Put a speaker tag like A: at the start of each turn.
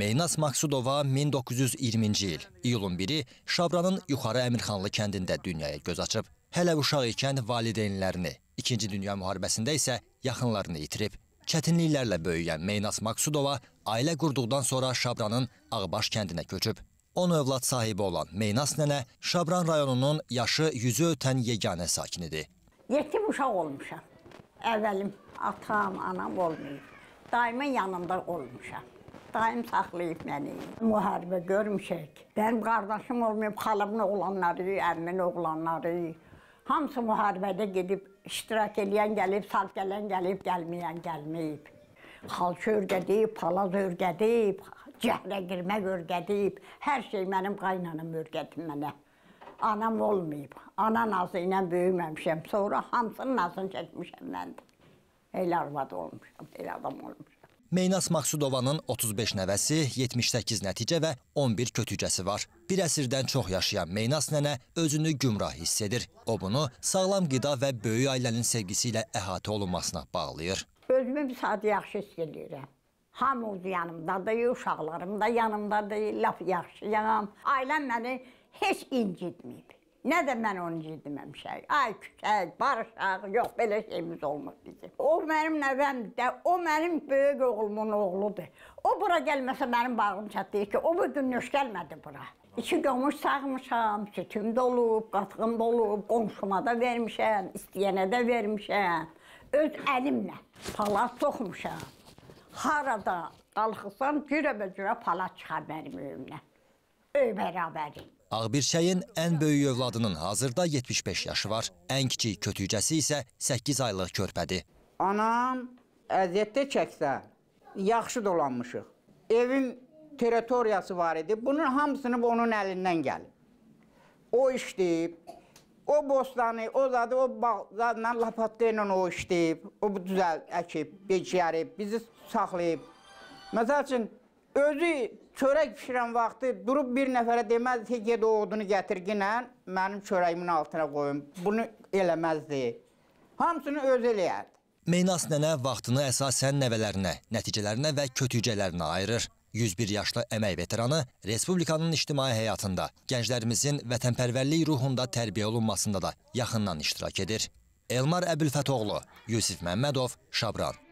A: Meynaz Maksudova 1920-ci il, iyulun 1-i Şabranın Yuxarı Əmirxanlı kəndində dünyaya göz açıb. Hələ uşaq ikən valideynlərini, 2-ci Dünya müharibəsində isə yaxınlarını itirib. Çətinliklərlə böyüyən Meynaz Maksudova ailə qurduqdan sonra Şabranın Ağbaş kəndinə köçüb. 10 övlad sahibi olan Meynaz nənə Şabran rayonunun yaşı yüzü ötən yeganə sakinidir.
B: Yetim uşaq olmuşam. Əvvəlim atam, anam olmayıb. Daima yanımda olmuşam. Daim saxlayıb məni. Müharibə görmüşük. Mənim qardaşım olmayıb, xalamın oğlanları, əmmin oğlanları. Hamısı müharibədə gedib, iştirak eləyən gəlib, sağ gələn gəlib, gəlməyən gəlməyib. Xalça örgədib, palaz örgədib, cəhrə girmək örgədib. Hər şey mənim qaynanım örgədib mənə. Anam olmayıb. Ana nazı ilə böyüməmişəm. Sonra hamısının nazını çəkmişəm mən. Elə arvad olmuşam, elə adam olmuşam.
A: Meynas Maqsudovanın 35 nəvəsi, 78 nəticə və 11 kötücəsi var. Bir əsrdən çox yaşayan Meynas nənə özünü gümrah hiss edir. O bunu sağlam qida və böyük ailənin sevgisi ilə əhatə olunmasına bağlayır.
B: Özümü bir saat yaxşı hiss edirəm. Hamı yanımdadır, uşaqlarım da yanımdadır, laf yaxşıyam. Ailəm məni heç incitməyib. Nə də mən onu yedirməmişəm. Ay küçək, barışaq, yox belə şeyimiz olmaz bizim. O mənim nəvəmdir, o mənim böyük oğlumun oğludur. O bura gəlməsə mənim bağım çatlayır ki, o bu gün nöş gəlmədi bura. İki gömüş sağmışam, sütüm dolub, qatığım dolub, qonşuma da vermişəm, istəyənə də vermişəm. Öz əlimlə palat soxmuşam. Harada qalxısam, cürəbə-cürə palat çıxar mənim evimdən. Öy bərabərdir.
A: Ağbirçəyin ən böyük övladının hazırda 75 yaşı var. Ən kiçik kötücəsi isə 8 aylıq körpədir.
C: Anam əziyyətdə çəksə, yaxşı dolanmışıq. Evin territoriyası var idi. Bunun hamısını onun əlindən gəlib. O işləyib, o bostanı, o zadı, o bağzadla, lapatda ilə o işləyib, o düzəl əkib, becərib, bizi saxlayıb. Məsəl üçün, Özü çörək pişirən vaxtı durub bir nəfərə deməzdi ki, ged o odunu gətir ginə, mənim çörəyimin altına qoyun. Bunu eləməzdi. Hamısını öz eləyərdi.
A: Meynaz nənə vaxtını əsasən nəvələrinə, nəticələrinə və kötücələrinə ayırır. 101 yaşlı əmək veteranı Respublikanın ictimai həyatında, gənclərimizin vətənpərvərlik ruhunda tərbiyə olunmasında da yaxından iştirak edir. Elmar Əbülfətoğlu, Yusif Məmmədov, Şabran.